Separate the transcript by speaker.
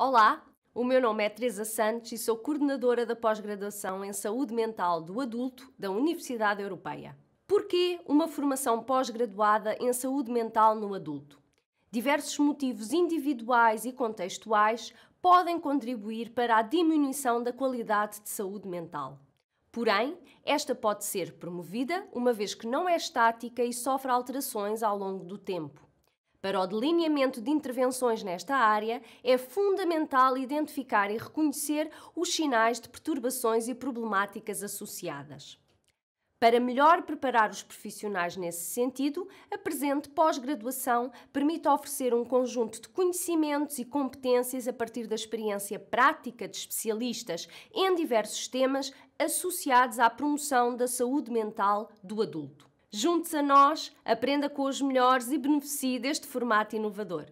Speaker 1: Olá, o meu nome é Teresa Santos e sou coordenadora da pós-graduação em Saúde Mental do Adulto da Universidade Europeia. Porquê uma formação pós-graduada em saúde mental no adulto? Diversos motivos individuais e contextuais podem contribuir para a diminuição da qualidade de saúde mental. Porém, esta pode ser promovida, uma vez que não é estática e sofre alterações ao longo do tempo. Para o delineamento de intervenções nesta área, é fundamental identificar e reconhecer os sinais de perturbações e problemáticas associadas. Para melhor preparar os profissionais nesse sentido, a presente pós-graduação permite oferecer um conjunto de conhecimentos e competências a partir da experiência prática de especialistas em diversos temas associados à promoção da saúde mental do adulto. Junte-se a nós, aprenda com os melhores e beneficie deste formato inovador.